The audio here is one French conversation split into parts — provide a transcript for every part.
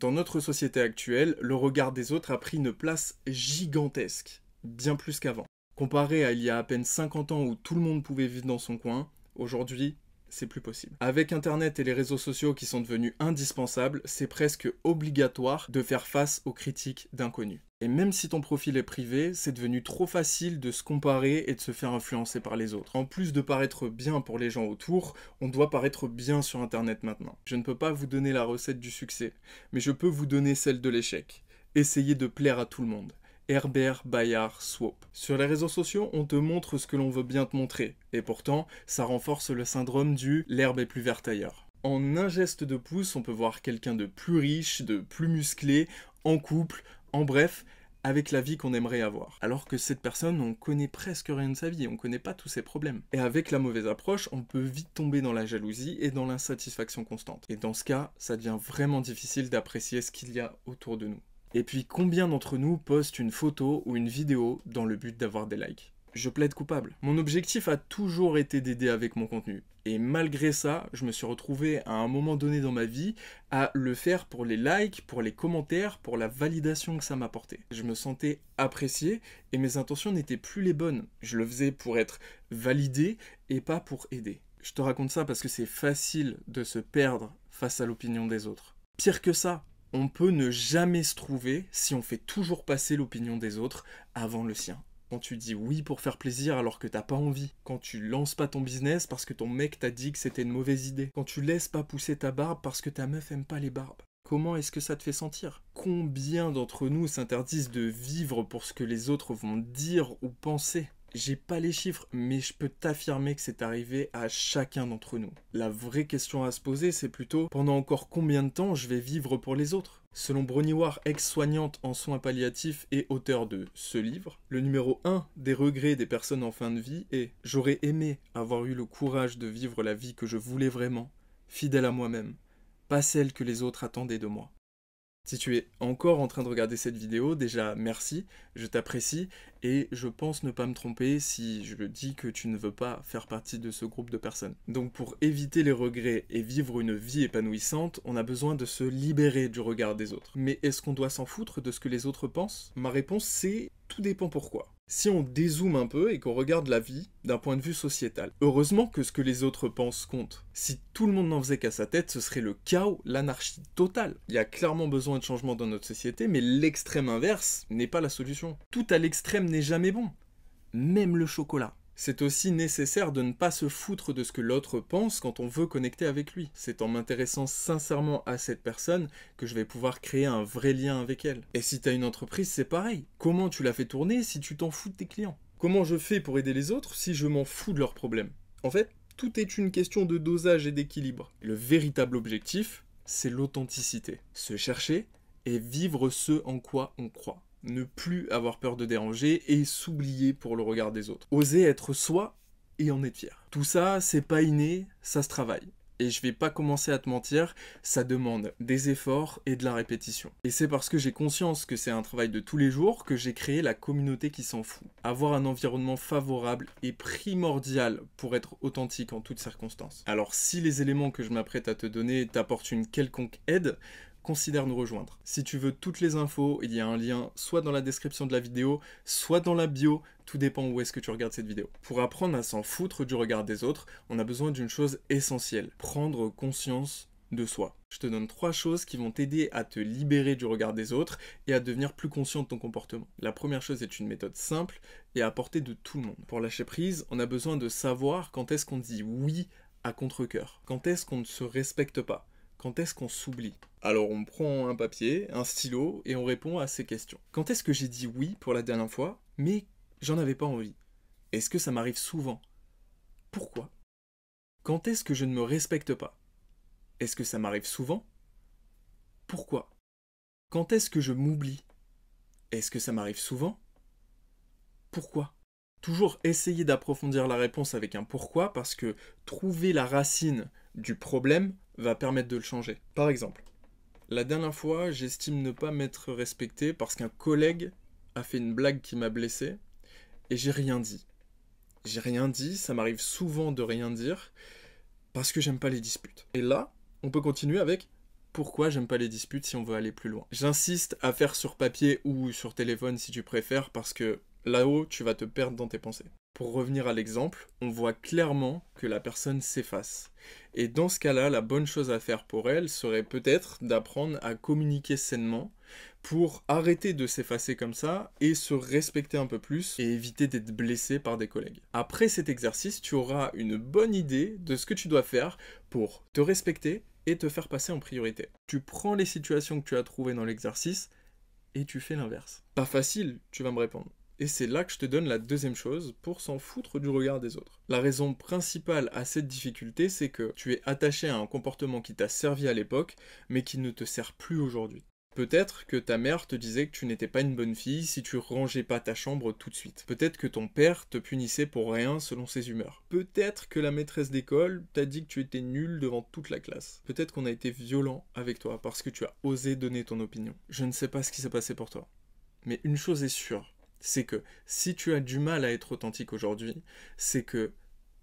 Dans notre société actuelle, le regard des autres a pris une place gigantesque, bien plus qu'avant. Comparé à il y a à peine 50 ans où tout le monde pouvait vivre dans son coin, aujourd'hui, c'est plus possible. Avec Internet et les réseaux sociaux qui sont devenus indispensables, c'est presque obligatoire de faire face aux critiques d'inconnus. Et même si ton profil est privé, c'est devenu trop facile de se comparer et de se faire influencer par les autres. En plus de paraître bien pour les gens autour, on doit paraître bien sur Internet maintenant. Je ne peux pas vous donner la recette du succès, mais je peux vous donner celle de l'échec. Essayez de plaire à tout le monde. Herbert Bayard Swap. Sur les réseaux sociaux, on te montre ce que l'on veut bien te montrer, et pourtant, ça renforce le syndrome du l'herbe est plus verte ailleurs. En un geste de pouce, on peut voir quelqu'un de plus riche, de plus musclé, en couple, en bref, avec la vie qu'on aimerait avoir. Alors que cette personne, on connaît presque rien de sa vie, on connaît pas tous ses problèmes. Et avec la mauvaise approche, on peut vite tomber dans la jalousie et dans l'insatisfaction constante. Et dans ce cas, ça devient vraiment difficile d'apprécier ce qu'il y a autour de nous. Et puis combien d'entre nous postent une photo ou une vidéo dans le but d'avoir des likes Je plaide coupable. Mon objectif a toujours été d'aider avec mon contenu. Et malgré ça, je me suis retrouvé à un moment donné dans ma vie à le faire pour les likes, pour les commentaires, pour la validation que ça m'apportait. Je me sentais apprécié et mes intentions n'étaient plus les bonnes. Je le faisais pour être validé et pas pour aider. Je te raconte ça parce que c'est facile de se perdre face à l'opinion des autres. Pire que ça, on peut ne jamais se trouver si on fait toujours passer l'opinion des autres avant le sien. Quand tu dis oui pour faire plaisir alors que t'as pas envie. Quand tu lances pas ton business parce que ton mec t'a dit que c'était une mauvaise idée. Quand tu laisses pas pousser ta barbe parce que ta meuf aime pas les barbes. Comment est-ce que ça te fait sentir Combien d'entre nous s'interdisent de vivre pour ce que les autres vont dire ou penser j'ai pas les chiffres, mais je peux t'affirmer que c'est arrivé à chacun d'entre nous. La vraie question à se poser, c'est plutôt pendant encore combien de temps je vais vivre pour les autres Selon Bronnie ex-soignante en soins palliatifs et auteur de ce livre, le numéro 1 des regrets des personnes en fin de vie est J'aurais aimé avoir eu le courage de vivre la vie que je voulais vraiment, fidèle à moi-même, pas celle que les autres attendaient de moi. Si tu es encore en train de regarder cette vidéo, déjà merci, je t'apprécie et je pense ne pas me tromper si je dis que tu ne veux pas faire partie de ce groupe de personnes. Donc pour éviter les regrets et vivre une vie épanouissante, on a besoin de se libérer du regard des autres. Mais est-ce qu'on doit s'en foutre de ce que les autres pensent Ma réponse c'est tout dépend pourquoi si on dézoome un peu et qu'on regarde la vie d'un point de vue sociétal. Heureusement que ce que les autres pensent compte. Si tout le monde n'en faisait qu'à sa tête, ce serait le chaos, l'anarchie totale. Il y a clairement besoin de changement dans notre société, mais l'extrême inverse n'est pas la solution. Tout à l'extrême n'est jamais bon. Même le chocolat. C'est aussi nécessaire de ne pas se foutre de ce que l'autre pense quand on veut connecter avec lui. C'est en m'intéressant sincèrement à cette personne que je vais pouvoir créer un vrai lien avec elle. Et si t'as une entreprise, c'est pareil. Comment tu la fais tourner si tu t'en fous de tes clients Comment je fais pour aider les autres si je m'en fous de leurs problèmes En fait, tout est une question de dosage et d'équilibre. Le véritable objectif, c'est l'authenticité. Se chercher et vivre ce en quoi on croit ne plus avoir peur de déranger et s'oublier pour le regard des autres. Oser être soi et en être fier. Tout ça, c'est pas inné, ça se travaille. Et je vais pas commencer à te mentir, ça demande des efforts et de la répétition. Et c'est parce que j'ai conscience que c'est un travail de tous les jours que j'ai créé la communauté qui s'en fout. Avoir un environnement favorable est primordial pour être authentique en toutes circonstances. Alors si les éléments que je m'apprête à te donner t'apportent une quelconque aide, considère nous rejoindre. Si tu veux toutes les infos, il y a un lien soit dans la description de la vidéo, soit dans la bio, tout dépend où est-ce que tu regardes cette vidéo. Pour apprendre à s'en foutre du regard des autres, on a besoin d'une chose essentielle, prendre conscience de soi. Je te donne trois choses qui vont t'aider à te libérer du regard des autres et à devenir plus conscient de ton comportement. La première chose est une méthode simple et à portée de tout le monde. Pour lâcher prise, on a besoin de savoir quand est-ce qu'on dit oui à contre-coeur, quand est-ce qu'on ne se respecte pas, quand est-ce qu'on s'oublie Alors on prend un papier, un stylo et on répond à ces questions. Quand est-ce que j'ai dit oui pour la dernière fois, mais j'en avais pas envie Est-ce que ça m'arrive souvent Pourquoi Quand est-ce que je ne me respecte pas Est-ce que ça m'arrive souvent Pourquoi Quand est-ce que je m'oublie Est-ce que ça m'arrive souvent Pourquoi toujours essayer d'approfondir la réponse avec un pourquoi, parce que trouver la racine du problème va permettre de le changer. Par exemple, la dernière fois, j'estime ne pas m'être respecté parce qu'un collègue a fait une blague qui m'a blessé et j'ai rien dit. J'ai rien dit, ça m'arrive souvent de rien dire parce que j'aime pas les disputes. Et là, on peut continuer avec pourquoi j'aime pas les disputes si on veut aller plus loin. J'insiste à faire sur papier ou sur téléphone si tu préfères parce que Là-haut, tu vas te perdre dans tes pensées. Pour revenir à l'exemple, on voit clairement que la personne s'efface. Et dans ce cas-là, la bonne chose à faire pour elle serait peut-être d'apprendre à communiquer sainement pour arrêter de s'effacer comme ça et se respecter un peu plus et éviter d'être blessé par des collègues. Après cet exercice, tu auras une bonne idée de ce que tu dois faire pour te respecter et te faire passer en priorité. Tu prends les situations que tu as trouvées dans l'exercice et tu fais l'inverse. Pas facile, tu vas me répondre. Et c'est là que je te donne la deuxième chose, pour s'en foutre du regard des autres. La raison principale à cette difficulté, c'est que tu es attaché à un comportement qui t'a servi à l'époque, mais qui ne te sert plus aujourd'hui. Peut-être que ta mère te disait que tu n'étais pas une bonne fille si tu rangeais pas ta chambre tout de suite. Peut-être que ton père te punissait pour rien selon ses humeurs. Peut-être que la maîtresse d'école t'a dit que tu étais nul devant toute la classe. Peut-être qu'on a été violent avec toi parce que tu as osé donner ton opinion. Je ne sais pas ce qui s'est passé pour toi. Mais une chose est sûre, c'est que si tu as du mal à être authentique aujourd'hui, c'est que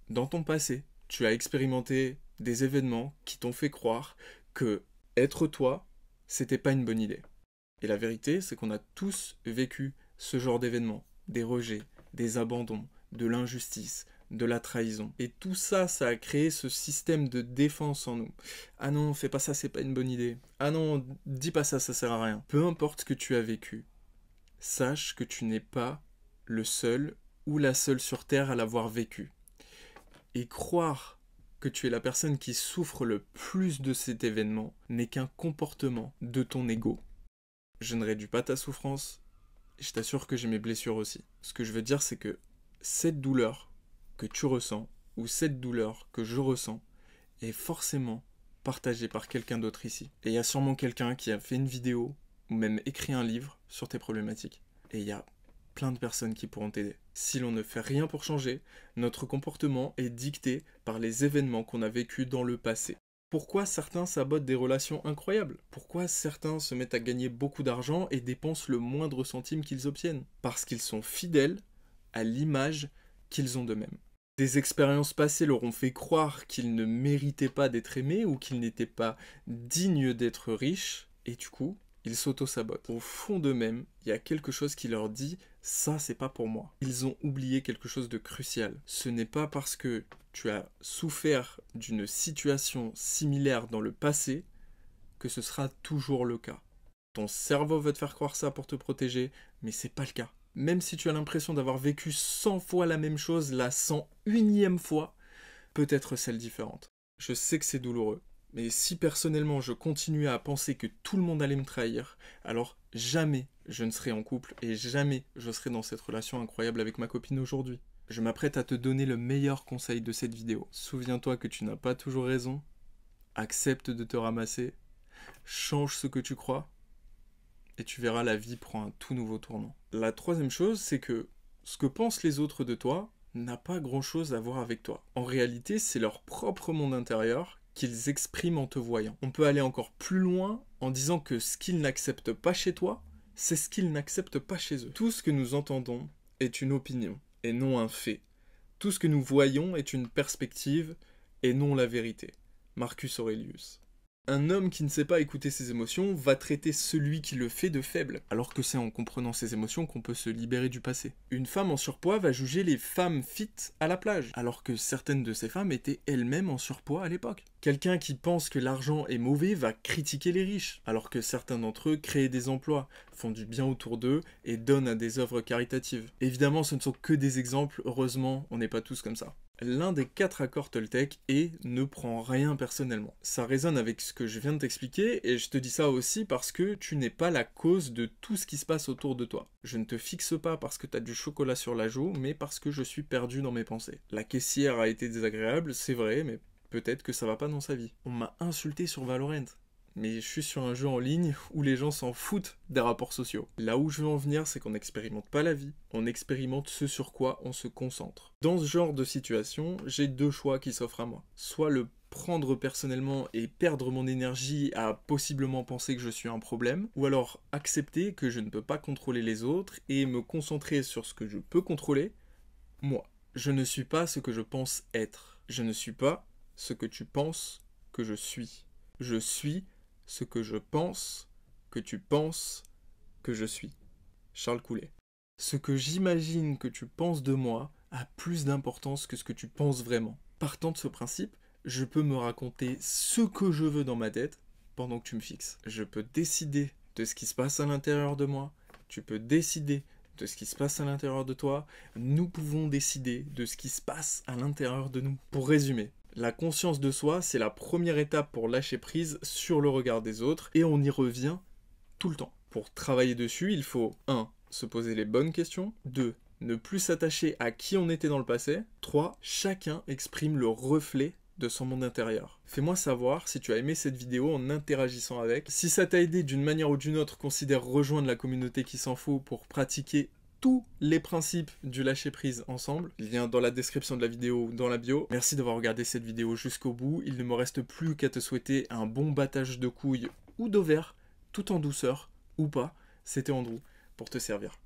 dans ton passé, tu as expérimenté des événements qui t'ont fait croire que être toi, c'était pas une bonne idée. Et la vérité, c'est qu'on a tous vécu ce genre d'événements, des rejets, des abandons, de l'injustice, de la trahison. Et tout ça, ça a créé ce système de défense en nous. Ah non, fais pas ça, c'est pas une bonne idée. Ah non, dis pas ça, ça sert à rien. Peu importe ce que tu as vécu, sache que tu n'es pas le seul ou la seule sur Terre à l'avoir vécu. Et croire que tu es la personne qui souffre le plus de cet événement n'est qu'un comportement de ton ego. Je ne réduis pas ta souffrance, je t'assure que j'ai mes blessures aussi. Ce que je veux dire, c'est que cette douleur que tu ressens, ou cette douleur que je ressens, est forcément partagée par quelqu'un d'autre ici. Et il y a sûrement quelqu'un qui a fait une vidéo ou même écrit un livre sur tes problématiques. Et il y a plein de personnes qui pourront t'aider. Si l'on ne fait rien pour changer, notre comportement est dicté par les événements qu'on a vécus dans le passé. Pourquoi certains sabotent des relations incroyables Pourquoi certains se mettent à gagner beaucoup d'argent et dépensent le moindre centime qu'ils obtiennent Parce qu'ils sont fidèles à l'image qu'ils ont d'eux-mêmes. Des expériences passées leur ont fait croire qu'ils ne méritaient pas d'être aimés ou qu'ils n'étaient pas dignes d'être riches, et du coup, ils s'auto-sabotent. Au fond d'eux-mêmes, il y a quelque chose qui leur dit ça c'est pas pour moi. Ils ont oublié quelque chose de crucial. Ce n'est pas parce que tu as souffert d'une situation similaire dans le passé que ce sera toujours le cas. Ton cerveau veut te faire croire ça pour te protéger, mais c'est pas le cas. Même si tu as l'impression d'avoir vécu 100 fois la même chose, la 101e fois peut être celle différente. Je sais que c'est douloureux, mais si personnellement je continuais à penser que tout le monde allait me trahir, alors jamais je ne serais en couple et jamais je serais dans cette relation incroyable avec ma copine aujourd'hui. Je m'apprête à te donner le meilleur conseil de cette vidéo. Souviens-toi que tu n'as pas toujours raison, accepte de te ramasser, change ce que tu crois, et tu verras la vie prend un tout nouveau tournant. La troisième chose, c'est que ce que pensent les autres de toi n'a pas grand-chose à voir avec toi. En réalité, c'est leur propre monde intérieur qu'ils expriment en te voyant. On peut aller encore plus loin en disant que ce qu'ils n'acceptent pas chez toi, c'est ce qu'ils n'acceptent pas chez eux. Tout ce que nous entendons est une opinion et non un fait. Tout ce que nous voyons est une perspective et non la vérité. Marcus Aurelius un homme qui ne sait pas écouter ses émotions va traiter celui qui le fait de faible, alors que c'est en comprenant ses émotions qu'on peut se libérer du passé. Une femme en surpoids va juger les femmes fites à la plage, alors que certaines de ces femmes étaient elles-mêmes en surpoids à l'époque. Quelqu'un qui pense que l'argent est mauvais va critiquer les riches, alors que certains d'entre eux créent des emplois, font du bien autour d'eux et donnent à des œuvres caritatives. Évidemment, ce ne sont que des exemples, heureusement, on n'est pas tous comme ça l'un des quatre accords Toltec et ne prends rien personnellement. Ça résonne avec ce que je viens de t'expliquer et je te dis ça aussi parce que tu n'es pas la cause de tout ce qui se passe autour de toi. Je ne te fixe pas parce que t'as du chocolat sur la joue, mais parce que je suis perdu dans mes pensées. La caissière a été désagréable, c'est vrai, mais peut-être que ça va pas dans sa vie. On m'a insulté sur Valorant mais je suis sur un jeu en ligne où les gens s'en foutent des rapports sociaux. Là où je veux en venir, c'est qu'on n'expérimente pas la vie, on expérimente ce sur quoi on se concentre. Dans ce genre de situation, j'ai deux choix qui s'offrent à moi. Soit le prendre personnellement et perdre mon énergie à possiblement penser que je suis un problème, ou alors accepter que je ne peux pas contrôler les autres et me concentrer sur ce que je peux contrôler, moi. Je ne suis pas ce que je pense être. Je ne suis pas ce que tu penses que je suis. Je suis ce que je pense, que tu penses, que je suis. Charles Coulet. Ce que j'imagine que tu penses de moi a plus d'importance que ce que tu penses vraiment. Partant de ce principe, je peux me raconter ce que je veux dans ma tête pendant que tu me fixes. Je peux décider de ce qui se passe à l'intérieur de moi, tu peux décider de ce qui se passe à l'intérieur de toi, nous pouvons décider de ce qui se passe à l'intérieur de nous. Pour résumer, la conscience de soi, c'est la première étape pour lâcher prise sur le regard des autres et on y revient tout le temps. Pour travailler dessus, il faut 1. se poser les bonnes questions, 2. ne plus s'attacher à qui on était dans le passé, 3. chacun exprime le reflet de son monde intérieur. Fais-moi savoir si tu as aimé cette vidéo en interagissant avec. Si ça t'a aidé d'une manière ou d'une autre, considère rejoindre la communauté qui s'en fout pour pratiquer tous les principes du lâcher prise ensemble. Lien dans la description de la vidéo, ou dans la bio. Merci d'avoir regardé cette vidéo jusqu'au bout. Il ne me reste plus qu'à te souhaiter un bon battage de couilles ou d'ovaires, tout en douceur ou pas. C'était Andrew pour te servir.